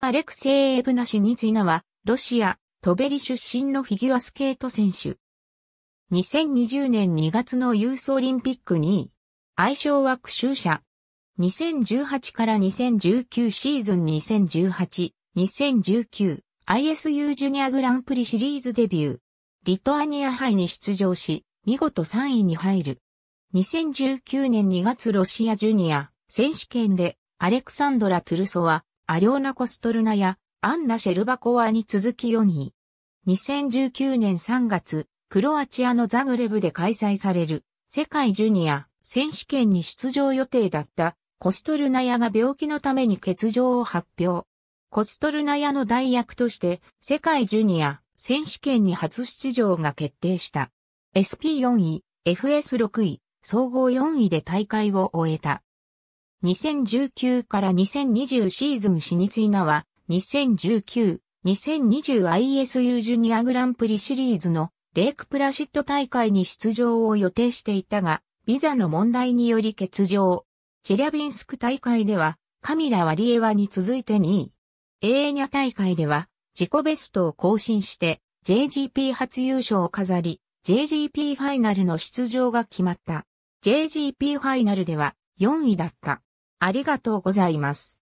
アレクセイ・エブナシニツィナは、ロシア、トベリ出身のフィギュアスケート選手。2020年2月のユースオリンピック2位。愛称は苦衆者。2018から2019シーズン2018、2019 ISU ジュニアグランプリシリーズデビュー。リトアニア杯に出場し、見事3位に入る。2019年2月ロシアジュニア選手権でアレクサンドラ・トゥルソワ、アリョーナ・コストルナやアンナ・シェルバコワに続き4位。2019年3月、クロアチアのザグレブで開催される世界ジュニア選手権に出場予定だったコストルナヤが病気のために欠場を発表。コストルナヤの代役として世界ジュニア選手権に初出場が決定した。SP4 位、FS6 位、総合4位で大会を終えた。2019から2020シーズンシニツイナは、2019、2020ISU ジュニアグランプリシリーズのレイクプラシッド大会に出場を予定していたが、ビザの問題により欠場。チェリャビンスク大会では、カミラ・ワリエワに続いて2位。エーニャ大会では、自己ベストを更新して、JGP 初優勝を飾り、JGP ファイナルの出場が決まった。JGP ファイナルでは4位だった。ありがとうございます。